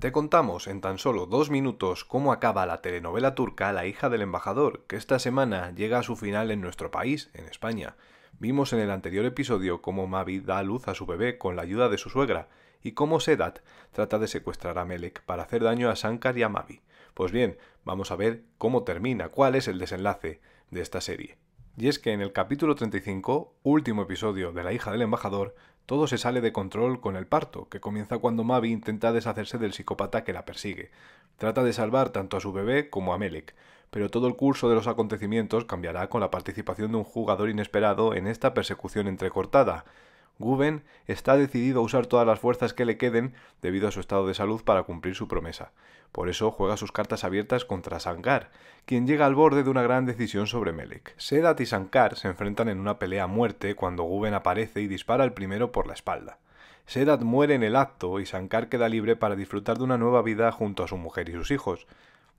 Te contamos en tan solo dos minutos cómo acaba la telenovela turca La hija del embajador, que esta semana llega a su final en nuestro país, en España. Vimos en el anterior episodio cómo Mavi da a luz a su bebé con la ayuda de su suegra y cómo Sedat trata de secuestrar a Melek para hacer daño a Shankar y a Mavi. Pues bien, vamos a ver cómo termina, cuál es el desenlace de esta serie. Y es que en el capítulo 35, último episodio de La hija del embajador, todo se sale de control con el parto, que comienza cuando Mavi intenta deshacerse del psicópata que la persigue. Trata de salvar tanto a su bebé como a Melek, pero todo el curso de los acontecimientos cambiará con la participación de un jugador inesperado en esta persecución entrecortada, Guben está decidido a usar todas las fuerzas que le queden debido a su estado de salud para cumplir su promesa. Por eso juega sus cartas abiertas contra Sankar, quien llega al borde de una gran decisión sobre Melek. Sedat y Sankar se enfrentan en una pelea a muerte cuando Guben aparece y dispara al primero por la espalda. Sedat muere en el acto y Sankar queda libre para disfrutar de una nueva vida junto a su mujer y sus hijos.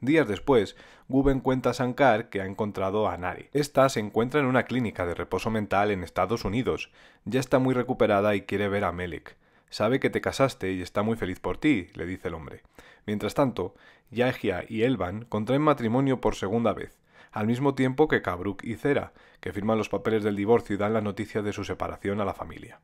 Días después, Guben cuenta a Sankar que ha encontrado a Nari. Esta se encuentra en una clínica de reposo mental en Estados Unidos. Ya está muy recuperada y quiere ver a Melik. Sabe que te casaste y está muy feliz por ti, le dice el hombre. Mientras tanto, Yagia y Elvan contraen matrimonio por segunda vez, al mismo tiempo que Kabruk y Cera, que firman los papeles del divorcio y dan la noticia de su separación a la familia.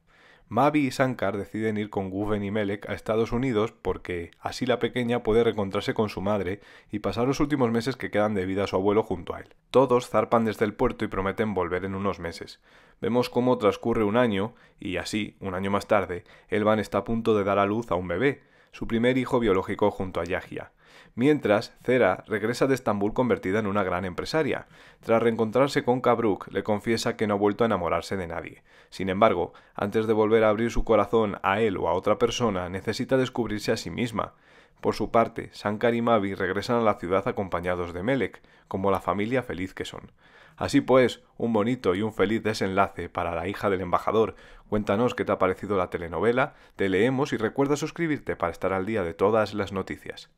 Mavi y Sankar deciden ir con Guven y Melek a Estados Unidos porque así la pequeña puede reencontrarse con su madre y pasar los últimos meses que quedan de vida a su abuelo junto a él. Todos zarpan desde el puerto y prometen volver en unos meses. Vemos cómo transcurre un año y así, un año más tarde, Elvan está a punto de dar a luz a un bebé, su primer hijo biológico junto a Yahya. Mientras, Cera regresa de Estambul convertida en una gran empresaria. Tras reencontrarse con Kabruk, le confiesa que no ha vuelto a enamorarse de nadie. Sin embargo, antes de volver a abrir su corazón a él o a otra persona, necesita descubrirse a sí misma. Por su parte, Sankar y Mavi regresan a la ciudad acompañados de Melek, como la familia feliz que son. Así pues, un bonito y un feliz desenlace para la hija del embajador. Cuéntanos qué te ha parecido la telenovela, te leemos y recuerda suscribirte para estar al día de todas las noticias.